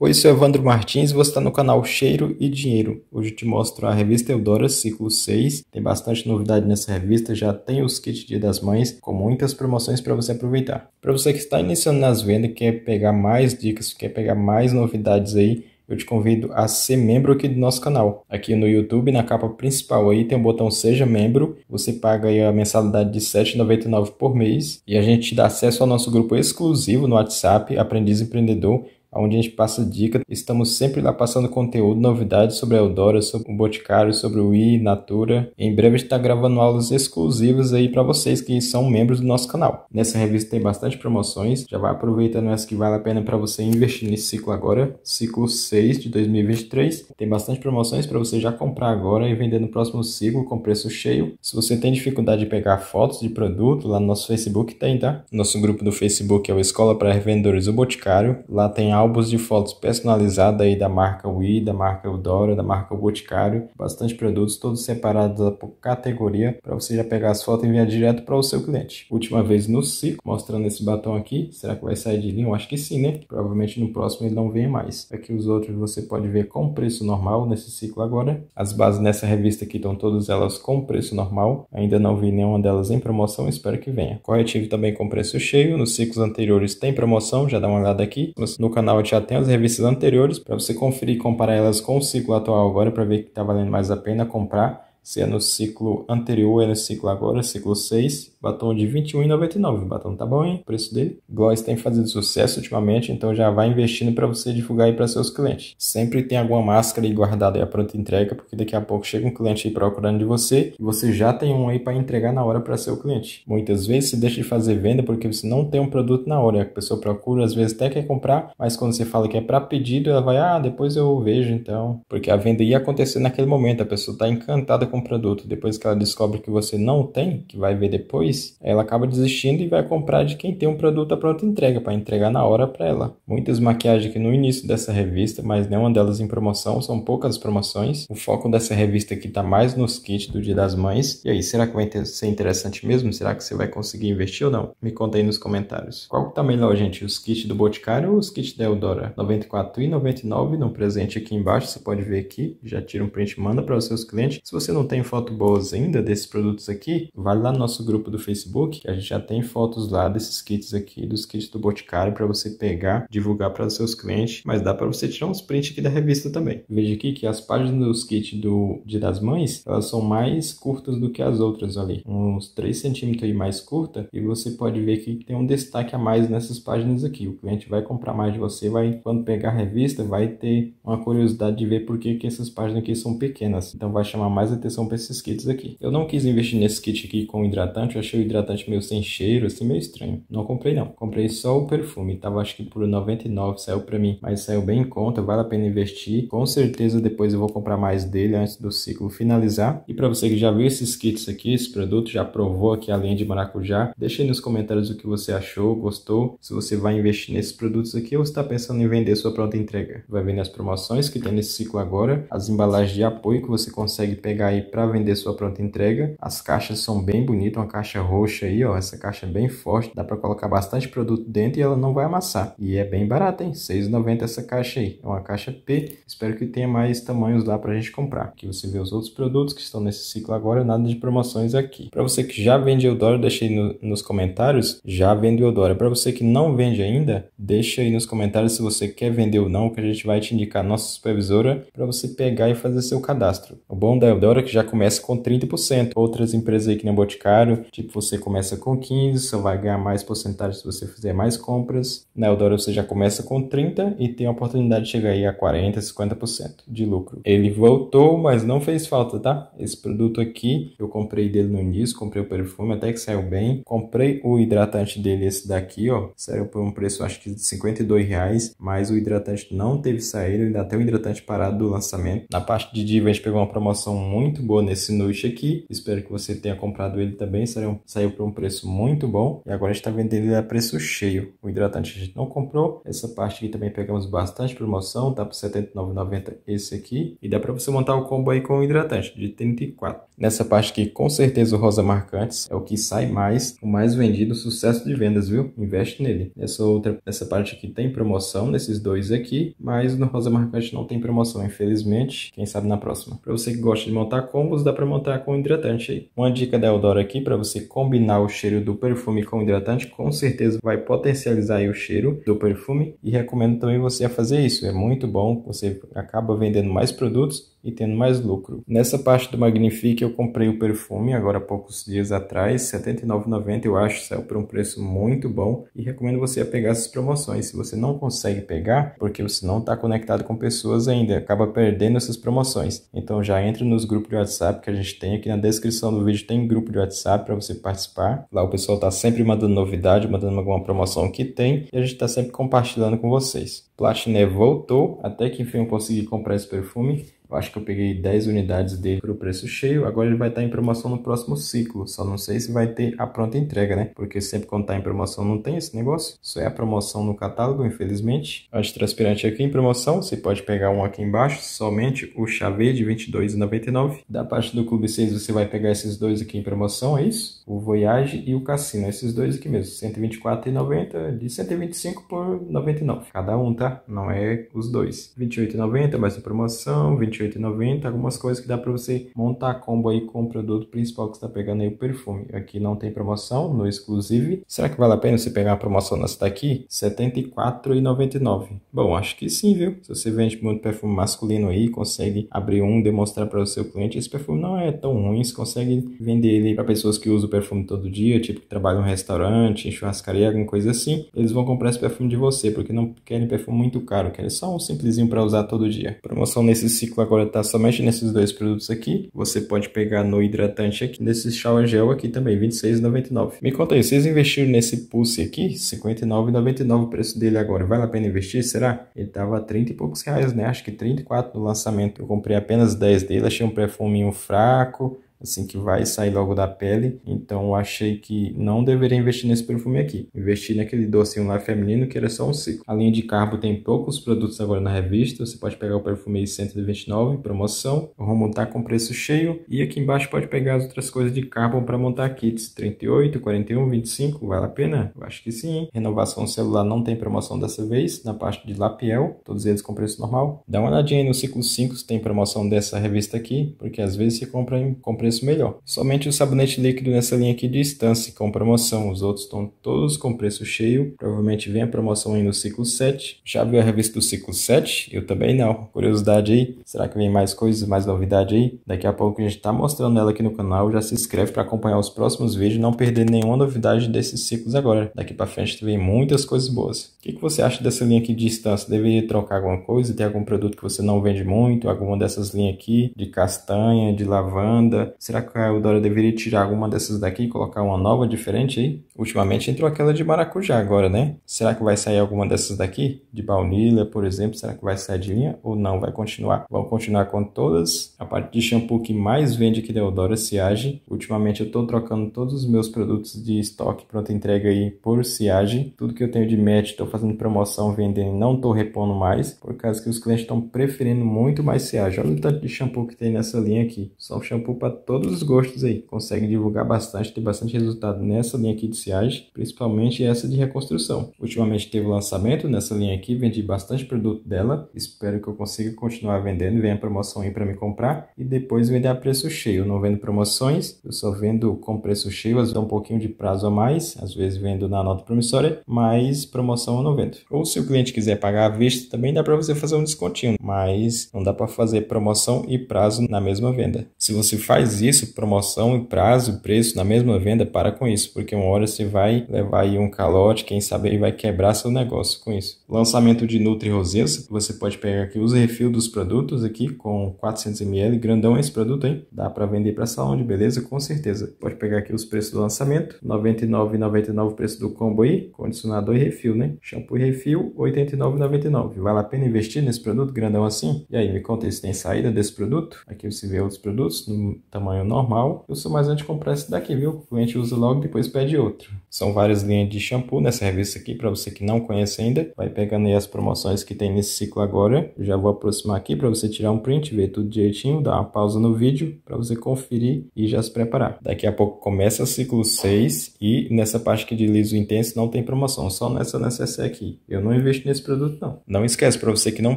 Oi, sou Evandro Martins e você está no canal Cheiro e Dinheiro. Hoje te mostro a revista Eudora Ciclo 6. Tem bastante novidade nessa revista, já tem os kits Dia das Mães com muitas promoções para você aproveitar. Para você que está iniciando nas vendas, quer pegar mais dicas, quer pegar mais novidades aí, eu te convido a ser membro aqui do nosso canal. Aqui no YouTube, na capa principal aí, tem o botão Seja Membro. Você paga aí a mensalidade de R$ 7,99 por mês e a gente dá acesso ao nosso grupo exclusivo no WhatsApp, Aprendiz Empreendedor, onde a gente passa dica. Estamos sempre lá passando conteúdo, novidades sobre a Eudora, sobre o Boticário, sobre o I, Natura. Em breve a gente está gravando aulas exclusivas aí para vocês que são membros do nosso canal. Nessa revista tem bastante promoções, já vai aproveitando essa que vale a pena para você investir nesse ciclo agora, ciclo 6 de 2023. Tem bastante promoções para você já comprar agora e vender no próximo ciclo com preço cheio. Se você tem dificuldade de pegar fotos de produto, lá no nosso Facebook tem, tá? Nosso grupo do Facebook é o Escola para Revendedores do Boticário. Lá tem aulas álbuns de fotos personalizados aí da marca Wii, da marca Eudora, da marca Boticário, bastante produtos, todos separados por categoria, para você já pegar as fotos e enviar direto para o seu cliente. Última vez no ciclo, mostrando esse batom aqui, será que vai sair de linha? Eu acho que sim, né? Provavelmente no próximo ele não vem mais. Aqui é os outros você pode ver com preço normal nesse ciclo agora. As bases nessa revista aqui estão todas elas com preço normal, ainda não vi nenhuma delas em promoção, espero que venha. Corretivo também com preço cheio, nos ciclos anteriores tem promoção, já dá uma olhada aqui. No canal já tem as revistas anteriores para você conferir e comparar elas com o ciclo atual agora para ver que está valendo mais a pena comprar. Se é no ciclo anterior, é no ciclo agora, ciclo 6. Batom de 21,99, O batom tá bom, hein? O preço dele. Gloss tem fazido sucesso ultimamente, então já vai investindo para você divulgar aí para seus clientes. Sempre tem alguma máscara aí guardada aí a pronta entrega, porque daqui a pouco chega um cliente aí procurando de você e você já tem um aí para entregar na hora para seu cliente. Muitas vezes você deixa de fazer venda porque você não tem um produto na hora. A pessoa procura, às vezes até quer comprar, mas quando você fala que é para pedido, ela vai, ah, depois eu vejo então. Porque a venda ia acontecer naquele momento, a pessoa tá encantada com com o produto, depois que ela descobre que você não tem, que vai ver depois, ela acaba desistindo e vai comprar de quem tem um produto à pronta entrega, para entregar na hora para ela. Muitas maquiagens que no início dessa revista, mas nenhuma delas em promoção, são poucas promoções. O foco dessa revista aqui está mais nos kits do Dia das Mães. E aí, será que vai ser interessante mesmo? Será que você vai conseguir investir ou não? Me conta aí nos comentários. Qual que tá melhor, gente? Os kits do Boticário ou os kits da 94 R$ 94,99 no presente aqui embaixo, você pode ver aqui. Já tira um print, manda para os seus clientes. Se você não não tem foto boas ainda desses produtos aqui, vai lá no nosso grupo do Facebook, a gente já tem fotos lá desses kits aqui, dos kits do Boticário para você pegar, divulgar para os seus clientes, mas dá para você tirar uns prints aqui da revista também. Veja aqui que as páginas dos kits do Dia das Mães, elas são mais curtas do que as outras ali, uns 3 centímetros mais curta, e você pode ver que tem um destaque a mais nessas páginas aqui. O cliente vai comprar mais de você, vai quando pegar a revista, vai ter uma curiosidade de ver por que, que essas páginas aqui são pequenas. Então vai chamar mais atenção exceção para esses kits aqui. Eu não quis investir nesse kit aqui com hidratante, eu achei o hidratante meio sem cheiro, assim, meio estranho. Não comprei não, comprei só o perfume, tava acho que por 99, saiu para mim, mas saiu bem em conta, vale a pena investir. Com certeza depois eu vou comprar mais dele antes do ciclo finalizar. E para você que já viu esses kits aqui, esse produto, já provou aqui a linha de maracujá, deixa aí nos comentários o que você achou, gostou, se você vai investir nesses produtos aqui ou está pensando em vender sua pronta entrega. Vai vendo as promoções que tem nesse ciclo agora, as embalagens de apoio que você consegue pegar aí para vender sua pronta entrega. As caixas são bem bonitas, uma caixa roxa aí, ó, essa caixa é bem forte, dá para colocar bastante produto dentro e ela não vai amassar. E é bem barata, hein? R$6,90 essa caixa aí. É uma caixa P. Espero que tenha mais tamanhos lá para a gente comprar. Aqui você vê os outros produtos que estão nesse ciclo agora, nada de promoções aqui. Para você que já vende Eudora, deixa aí no, nos comentários, já vende Eudora. Para você que não vende ainda, deixa aí nos comentários se você quer vender ou não, que a gente vai te indicar a nossa supervisora para você pegar e fazer seu cadastro. O bom da Eudora é que já começa com 30%. Outras empresas aí que nem o Boticário, tipo, você começa com 15%, só vai ganhar mais porcentagem se você fizer mais compras. Na Eldora você já começa com 30% e tem a oportunidade de chegar aí a 40%, 50% de lucro. Ele voltou, mas não fez falta, tá? Esse produto aqui, eu comprei dele no início, comprei o perfume, até que saiu bem. Comprei o hidratante dele, esse daqui, ó. Saiu por um preço, acho que de 52 reais, mas o hidratante não teve saída, ainda tem o hidratante parado do lançamento. Na parte de Divas pegou uma promoção muito muito boa nesse Nush aqui. Espero que você tenha comprado ele também. Saiu, saiu por um preço muito bom. E agora a gente está vendendo ele a preço cheio. O hidratante a gente não comprou. Essa parte aqui também pegamos bastante promoção. Tá por R$ 79,90 esse aqui. E dá para você montar o combo aí com o hidratante de 34. Nessa parte aqui, com certeza o Rosa Marcantes é o que sai mais. O mais vendido, sucesso de vendas, viu? Investe nele. Essa outra, essa parte aqui tem promoção nesses dois aqui. Mas no Rosa Marcante não tem promoção, infelizmente. Quem sabe na próxima. Para você que gosta de montar combos, dá para montar com hidratante aí. Uma dica da Eldora aqui para você combinar o cheiro do perfume com hidratante, com certeza vai potencializar o cheiro do perfume e recomendo também você a fazer isso. É muito bom, você acaba vendendo mais produtos e tendo mais lucro. Nessa parte do Magnifique eu comprei o perfume agora há poucos dias atrás, R$ 79,90 eu acho, saiu por um preço muito bom e recomendo você a pegar essas promoções. Se você não consegue pegar, porque você não está conectado com pessoas ainda, acaba perdendo essas promoções. Então já entre nos grupos de WhatsApp que a gente tem. Aqui na descrição do vídeo tem grupo de WhatsApp para você participar. Lá o pessoal está sempre mandando novidade, mandando alguma promoção que tem e a gente está sempre compartilhando com vocês. Platiné voltou, até que enfim eu consegui comprar esse perfume acho que eu peguei 10 unidades dele para o preço cheio. Agora ele vai estar tá em promoção no próximo ciclo. Só não sei se vai ter a pronta entrega, né? Porque sempre quando está em promoção não tem esse negócio. Só é a promoção no catálogo, infelizmente. transparente aqui em promoção. Você pode pegar um aqui embaixo, somente o chave de R$ 22,99. Da parte do Clube 6 você vai pegar esses dois aqui em promoção, é isso? O Voyage e o Cassino. Esses dois aqui mesmo. R$ 124,90 de 125 por 99. Cada um, tá? Não é os dois. R$ 28,90 mais a promoção, 28 28,90. Algumas coisas que dá para você montar combo aí com o produto principal que você está pegando aí, o perfume. Aqui não tem promoção, no exclusive. Será que vale a pena você pegar uma promoção nessa daqui? R$74,99. Bom, acho que sim, viu? Se você vende muito perfume masculino aí, consegue abrir um, demonstrar para o seu cliente, esse perfume não é tão ruim, você consegue vender ele para pessoas que usam perfume todo dia, tipo que trabalham em um restaurante, em churrascaria, alguma coisa assim, eles vão comprar esse perfume de você, porque não querem perfume muito caro, querem só um simplesinho para usar todo dia. Promoção nesse ciclo agora agora tá somente nesses dois produtos aqui. Você pode pegar no hidratante aqui, nesse shower gel aqui também, 26,99 Me conta aí, vocês investiram nesse Pulse aqui? 59,99 o preço dele agora. Vale a pena investir, será? Ele tava 30 e poucos reais, né? Acho que 34 no lançamento. Eu comprei apenas 10 dele, achei um perfuminho fraco assim que vai sair logo da pele. Então eu achei que não deveria investir nesse perfume aqui. Investi naquele docinho lá feminino que era só um ciclo. A linha de carbo tem poucos produtos agora na revista. Você pode pegar o perfume aí 129 promoção. O montar tá com preço cheio e aqui embaixo pode pegar as outras coisas de carbo para montar kits 38, 41, 25. Vale a pena? Eu acho que sim. Renovação celular não tem promoção dessa vez na parte de Lapiel, todos eles com preço normal. Dá uma olhadinha aí no ciclo 5 se tem promoção dessa revista aqui, porque às vezes se compra com preço preço melhor. Somente o sabonete líquido nessa linha aqui de Stance com promoção. Os outros estão todos com preço cheio. Provavelmente vem a promoção aí no ciclo 7. Já viu a revista do ciclo 7? Eu também não. Curiosidade aí. Será que vem mais coisas, mais novidade aí? Daqui a pouco a gente tá mostrando ela aqui no canal. Já se inscreve para acompanhar os próximos vídeos e não perder nenhuma novidade desses ciclos agora. Daqui para frente vem muitas coisas boas. O que, que você acha dessa linha aqui de Stance? Deveria trocar alguma coisa? Tem algum produto que você não vende muito? Alguma dessas linhas aqui de castanha, de lavanda? Será que a Eudora deveria tirar alguma dessas daqui e colocar uma nova diferente aí? Ultimamente entrou aquela de maracujá agora, né? Será que vai sair alguma dessas daqui? De baunilha, por exemplo, será que vai sair de linha ou não? Vai continuar? Vão continuar com todas. A parte de shampoo que mais vende aqui da Eudora Siage. Ultimamente eu estou trocando todos os meus produtos de estoque pronta entrega aí por Siage. Tudo que eu tenho de match estou fazendo promoção, vendendo, não estou repondo mais, por causa que os clientes estão preferindo muito mais Siage. Olha o tanto de shampoo que tem nessa linha aqui. São shampoo para todos os gostos aí. Consegue divulgar bastante, ter bastante resultado nessa linha aqui de sociais, principalmente essa de reconstrução. Ultimamente teve um lançamento nessa linha aqui, vendi bastante produto dela, espero que eu consiga continuar vendendo, venha promoção aí para me comprar e depois vender a preço cheio. Eu não vendo promoções, eu só vendo com preço cheio, às vezes é um pouquinho de prazo a mais, às vezes vendo na nota promissória, mas promoção eu não vendo. Ou se o cliente quiser pagar à vista, também dá para você fazer um descontinho, mas não dá para fazer promoção e prazo na mesma venda. Se você faz isso, promoção e prazo, preço na mesma venda, para com isso, porque uma hora você vai levar aí um calote, quem sabe ele vai quebrar seu negócio com isso. Lançamento de Nutri Rosé, você pode pegar aqui os refil dos produtos aqui com 400ml, grandão esse produto, hein? Dá para vender para salão de beleza com certeza. Pode pegar aqui os preços do lançamento, 99,99 o preço do combo aí, condicionador e refil, né? Shampoo e refil, 89,99. Vale a pena investir nesse produto grandão assim? E aí, me conta se tem saída desse produto. Aqui você vê outros produtos no tamanho normal. Eu sou mais anti comprar esse daqui, viu? O cliente usa logo, depois pede outro outro. São várias linhas de shampoo nessa revista aqui, para você que não conhece ainda. Vai pegando aí as promoções que tem nesse ciclo agora. Eu já vou aproximar aqui para você tirar um print, ver tudo direitinho, dar uma pausa no vídeo para você conferir e já se preparar. Daqui a pouco começa o ciclo 6 e nessa parte aqui de liso intenso não tem promoção, só nessa necessaire aqui. Eu não investo nesse produto não. Não esquece, para você que não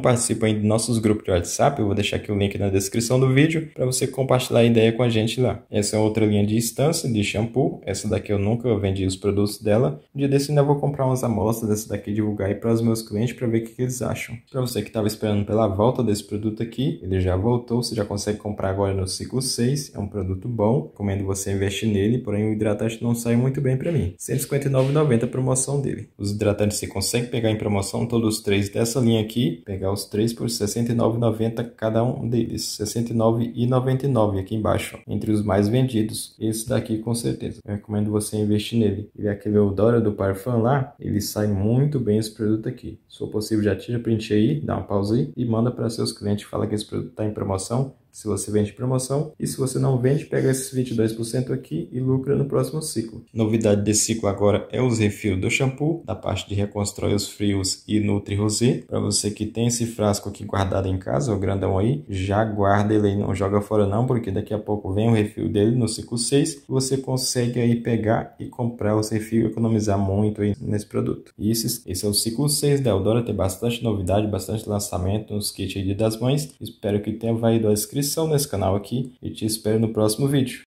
participa ainda dos nossos grupos de WhatsApp, eu vou deixar aqui o link na descrição do vídeo para você compartilhar a ideia com a gente lá. Essa é outra linha de instância de shampoo. Essa daqui eu nunca vendi vende os produtos dela. Um dia desse ainda vou comprar umas amostras dessa daqui divulgar aí para os meus clientes para ver o que, que eles acham. Para você que estava esperando pela volta desse produto aqui, ele já voltou, você já consegue comprar agora no ciclo 6, é um produto bom, recomendo você investir nele, porém o hidratante não saiu muito bem para mim. R$159,90 159,90 a promoção dele. Os hidratantes você consegue pegar em promoção todos os três dessa linha aqui, pegar os três por R$69,90 69,90 cada um deles, R$69,99 69,99 aqui embaixo, entre os mais vendidos, esse daqui com certeza. Eu recomendo você investir nele ele é aquele odoro do parfum lá, ele sai muito bem esse produto aqui. Se for possível, já tira print aí, dá uma pausa aí e manda para seus clientes. Fala que esse produto está em promoção se você vende promoção, e se você não vende, pega esses 22% aqui e lucra no próximo ciclo. Novidade desse ciclo agora é os refil do shampoo, da parte de reconstrói os frios e Nutri Rosé. Para você que tem esse frasco aqui guardado em casa, o grandão aí, já guarda ele aí, não joga fora não, porque daqui a pouco vem o refil dele no ciclo 6, você consegue aí pegar e comprar os refil e economizar muito aí nesse produto. E esse, esse é o ciclo 6 da Eldora, tem bastante novidade, bastante lançamento nos kits aí de das mães. Espero que tenha valido a inscrição inscrição nesse canal aqui e te espero no próximo vídeo.